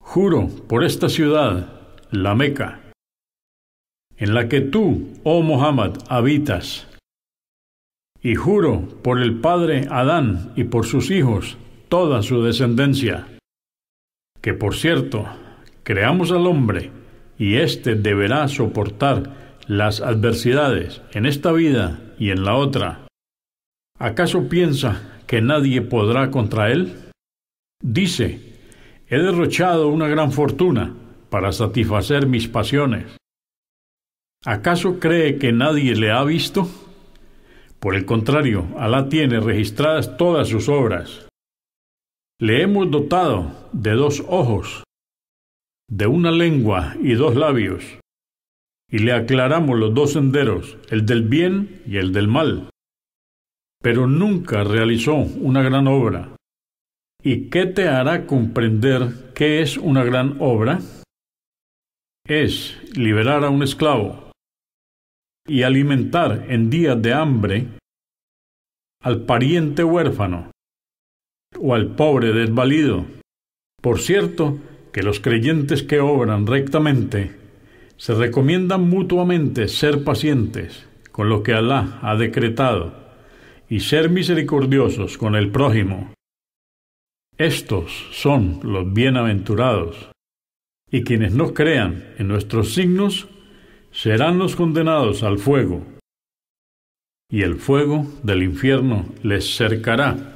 Juro por esta ciudad, la Meca, en la que tú, oh Muhammad, habitas. Y juro por el padre Adán y por sus hijos, toda su descendencia. Que por cierto, creamos al hombre y éste deberá soportar las adversidades en esta vida y en la otra. ¿Acaso piensa que nadie podrá contra él? Dice, he derrochado una gran fortuna para satisfacer mis pasiones. ¿Acaso cree que nadie le ha visto? Por el contrario, Alá tiene registradas todas sus obras. Le hemos dotado de dos ojos, de una lengua y dos labios, y le aclaramos los dos senderos, el del bien y el del mal pero nunca realizó una gran obra. ¿Y qué te hará comprender qué es una gran obra? Es liberar a un esclavo y alimentar en días de hambre al pariente huérfano o al pobre desvalido. Por cierto, que los creyentes que obran rectamente se recomiendan mutuamente ser pacientes con lo que Alá ha decretado y ser misericordiosos con el prójimo. Estos son los bienaventurados, y quienes no crean en nuestros signos serán los condenados al fuego, y el fuego del infierno les cercará.